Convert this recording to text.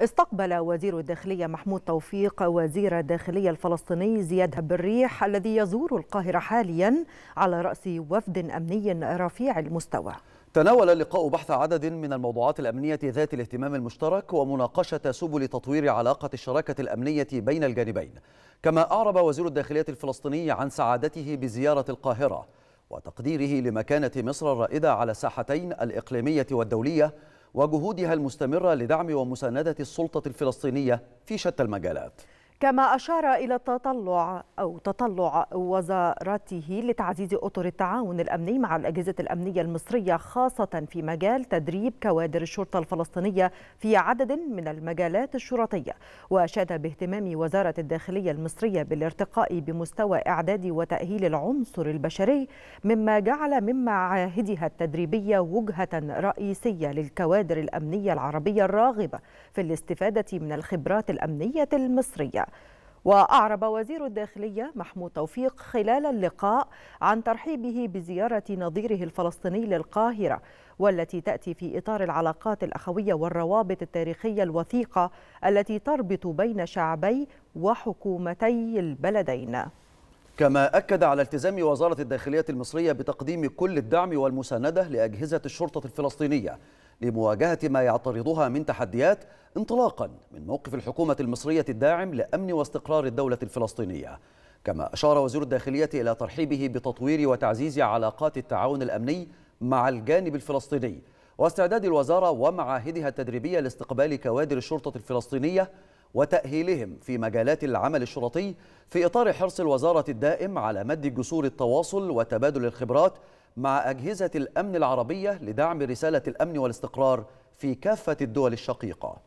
استقبل وزير الداخلية محمود توفيق وزير الداخلية الفلسطيني زياد بالريح الذي يزور القاهرة حاليا على رأس وفد أمني رفيع المستوى تناول اللقاء بحث عدد من الموضوعات الأمنية ذات الاهتمام المشترك ومناقشة سبل تطوير علاقة الشراكة الأمنية بين الجانبين كما أعرب وزير الداخلية الفلسطيني عن سعادته بزيارة القاهرة وتقديره لمكانة مصر الرائدة على الساحتين الإقليمية والدولية وجهودها المستمرة لدعم ومساندة السلطة الفلسطينية في شتى المجالات كما أشار إلى التطلع أو تطلع وزارته لتعزيز أطر التعاون الأمني مع الأجهزة الأمنية المصرية خاصة في مجال تدريب كوادر الشرطة الفلسطينية في عدد من المجالات الشرطية وأشاد باهتمام وزارة الداخلية المصرية بالارتقاء بمستوى إعداد وتأهيل العنصر البشري مما جعل من معاهدها التدريبية وجهة رئيسية للكوادر الأمنية العربية الراغبة في الاستفادة من الخبرات الأمنية المصرية وأعرب وزير الداخلية محمود توفيق خلال اللقاء عن ترحيبه بزيارة نظيره الفلسطيني للقاهرة والتي تأتي في إطار العلاقات الأخوية والروابط التاريخية الوثيقة التي تربط بين شعبي وحكومتي البلدين كما أكد على التزام وزارة الداخلية المصرية بتقديم كل الدعم والمساندة لأجهزة الشرطة الفلسطينية لمواجهة ما يعترضها من تحديات انطلاقا من موقف الحكومة المصرية الداعم لأمن واستقرار الدولة الفلسطينية كما أشار وزير الداخلية إلى ترحيبه بتطوير وتعزيز علاقات التعاون الأمني مع الجانب الفلسطيني واستعداد الوزارة ومعاهدها التدريبية لاستقبال كوادر الشرطة الفلسطينية وتأهيلهم في مجالات العمل الشرطي في إطار حرص الوزارة الدائم على مد جسور التواصل وتبادل الخبرات مع أجهزة الأمن العربية لدعم رسالة الأمن والاستقرار في كافة الدول الشقيقة